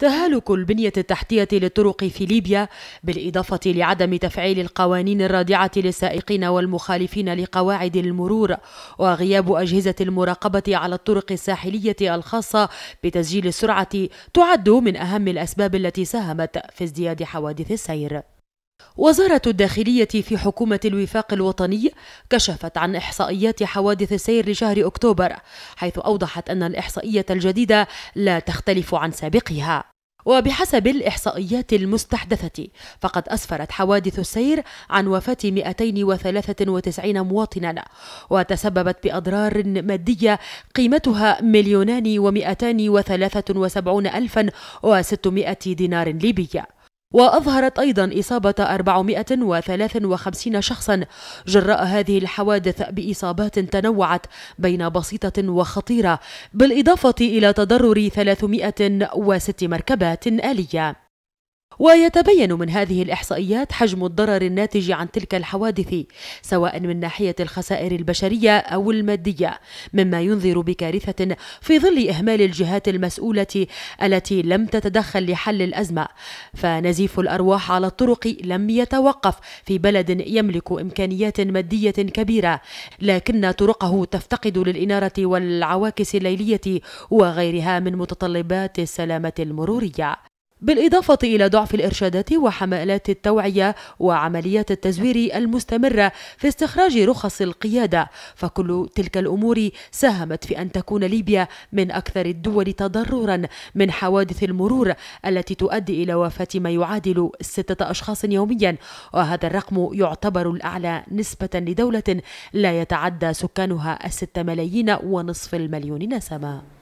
تهالك البنية التحتية للطرق في ليبيا بالإضافة لعدم تفعيل القوانين الرادعة للسائقين والمخالفين لقواعد المرور وغياب أجهزة المراقبة على الطرق الساحلية الخاصة بتسجيل السرعة تعد من أهم الأسباب التي ساهمت في ازدياد حوادث السير وزارة الداخلية في حكومة الوفاق الوطني كشفت عن إحصائيات حوادث السير لشهر أكتوبر حيث أوضحت أن الإحصائية الجديدة لا تختلف عن سابقها وبحسب الإحصائيات المستحدثة فقد أسفرت حوادث السير عن وفاة 293 مواطنا وتسببت بأضرار مادية قيمتها مليونان و273 ألفا وستمائة دينار ليبي وأظهرت أيضا إصابة 453 شخصا جراء هذه الحوادث بإصابات تنوعت بين بسيطة وخطيرة بالإضافة إلى تضرر 306 مركبات آلية ويتبين من هذه الإحصائيات حجم الضرر الناتج عن تلك الحوادث سواء من ناحية الخسائر البشرية أو المادية مما ينذر بكارثة في ظل إهمال الجهات المسؤولة التي لم تتدخل لحل الأزمة فنزيف الأرواح على الطرق لم يتوقف في بلد يملك إمكانيات مادية كبيرة لكن طرقه تفتقد للإنارة والعواكس الليلية وغيرها من متطلبات السلامة المرورية بالإضافة إلى ضعف الإرشادات وحملات التوعية وعمليات التزوير المستمرة في استخراج رخص القيادة فكل تلك الأمور ساهمت في أن تكون ليبيا من أكثر الدول تضررا من حوادث المرور التي تؤدي إلى وفاة ما يعادل ستة أشخاص يوميا وهذا الرقم يعتبر الأعلى نسبة لدولة لا يتعدى سكانها الستة ملايين ونصف المليون نسمة